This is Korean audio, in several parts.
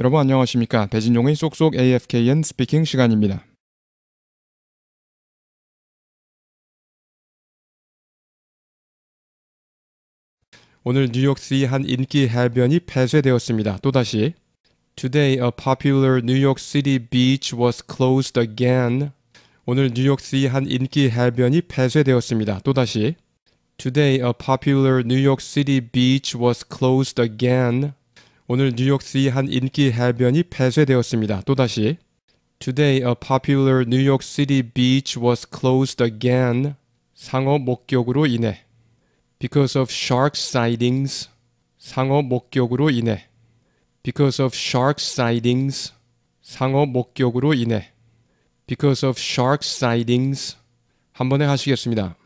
여러분 안녕하십니까? 배진종의 쏙쏙 AFKN 스피킹 시간입니다. 오늘 뉴욕시의 한 인기 해변이 폐쇄되었습니다. 또다시 Today a popular New York City beach was closed again. 오늘 뉴욕시의 한 인기 해변이 폐쇄되었습니다. 또다시 Today a popular New York City beach was closed again. 오늘 뉴욕시의 한 인기 해변이 폐쇄되었습니다. 또다시 Today a popular New York City beach was closed again 상어 목격으로 인해 because of shark sightings 상어 목격으로 인해 because of shark sightings 상어 목격으로 인해 because of shark sightings 한 번에 하시겠습니다.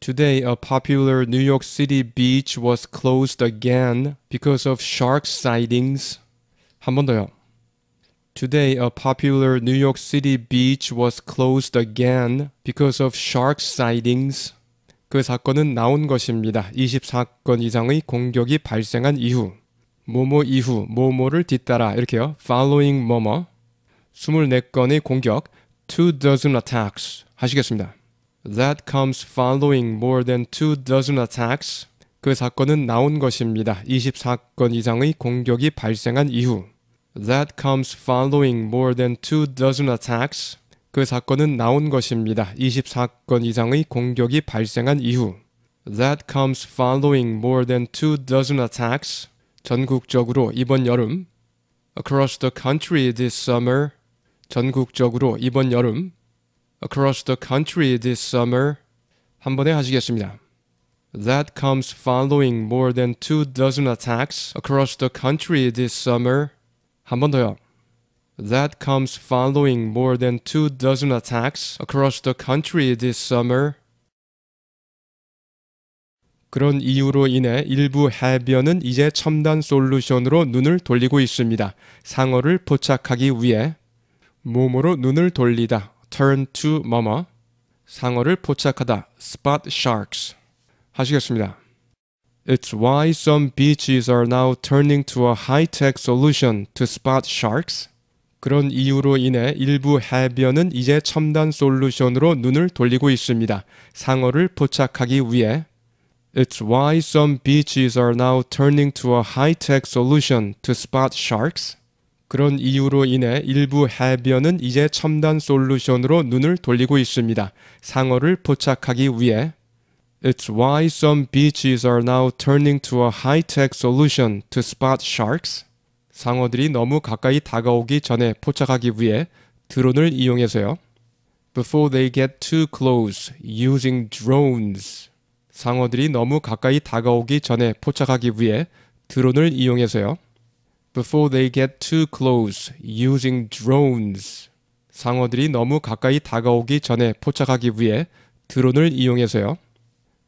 Today, a popular New York City beach was closed again because of shark sightings. 한 번 더요. Today, a popular New York City beach was closed again because of shark sightings. 그 사건은 나온 것입니다. 24건 이상의 공격이 발생한 이후, 모모 이후 모모를 뒤따라 이렇게요. Following 모모, 24건의 공격, two dozen attacks 하시겠습니다. that comes following more than two dozen attacks. 그 사건은 나온 것입니다. 24건 이상의 공격이 발생한 이후. That comes following more than two dozen attacks. 그 사건은 나온 것입니다. 24건 이상의 공격이 발생한 이후. That comes following more than two dozen attacks. 전국적으로 이번 여름. Across the country this summer. 전국적으로 이번 여름. across the country this summer 한 번에 하시겠습니다. That comes following more than two dozen attacks across the country this summer. 한 번 더요. That comes following more than two dozen attacks across the country this summer. 그런 이유로 인해 일부 해변은 이제 첨단 솔루션으로 눈을 돌리고 있습니다. 상어를 포착하기 위해 몸으로 눈을 돌리다 turn to 뭐뭐 상어를 포착하다 spot sharks 하시겠습니다. It's why some beaches are now turning to a high-tech solution to spot sharks. 그런 이유로 인해 일부 해변은 이제 첨단 솔루션으로 눈을 돌리고 있습니다. 상어를 포착하기 위해 It's why some beaches are now turning to a high-tech solution to spot sharks. 그런 이유로 인해 일부 해변은 이제 첨단 솔루션으로 눈을 돌리고 있습니다. 상어를 포착하기 위해 It's why some beaches are now turning to a high-tech solution to spot sharks. 상어들이 너무 가까이 다가오기 전에 포착하기 위해 드론을 이용해서요. Before they get too close, using drones. 상어들이 너무 가까이 다가오기 전에 포착하기 위해 드론을 이용해서요. before they get too close using drones. 상어들이 너무 가까이 다가오기 전에 포착하기 위해 드론을 이용해서요.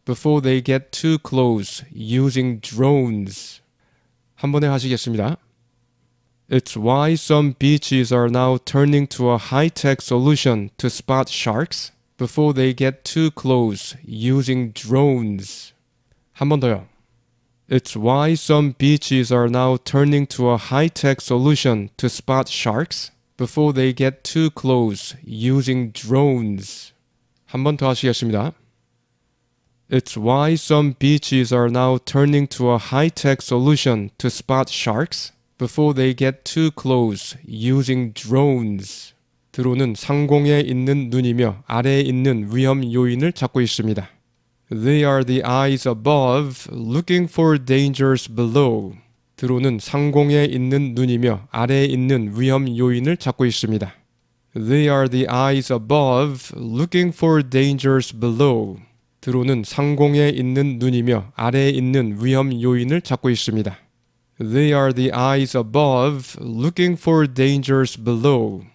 Before they get too close using drones. 한 번에 하시겠습니다. It's why some beaches are now turning to a high-tech solution to spot sharks before they get too close using drones. 한 번 더요. It's why some beaches are now turning to a high-tech solution to spot sharks before they get too close using drones. 한번더 하시겠습니다. It's why some beaches are now turning to a high-tech solution to spot sharks before they get too close using drones. 드론은 상공에 있는 눈이며 아래에 있는 위험 요인을 찾고 있습니다. They are the eyes above looking for dangers below. 드론은 상공에 있는 눈이며 아래에 있는 위험 요인을 찾고 있습니다. They are the eyes above looking for dangers below. 드론은 상공에 있는 눈이며 아래에 있는 위험 요인을 찾고 있습니다. They are the eyes above looking for dangers below.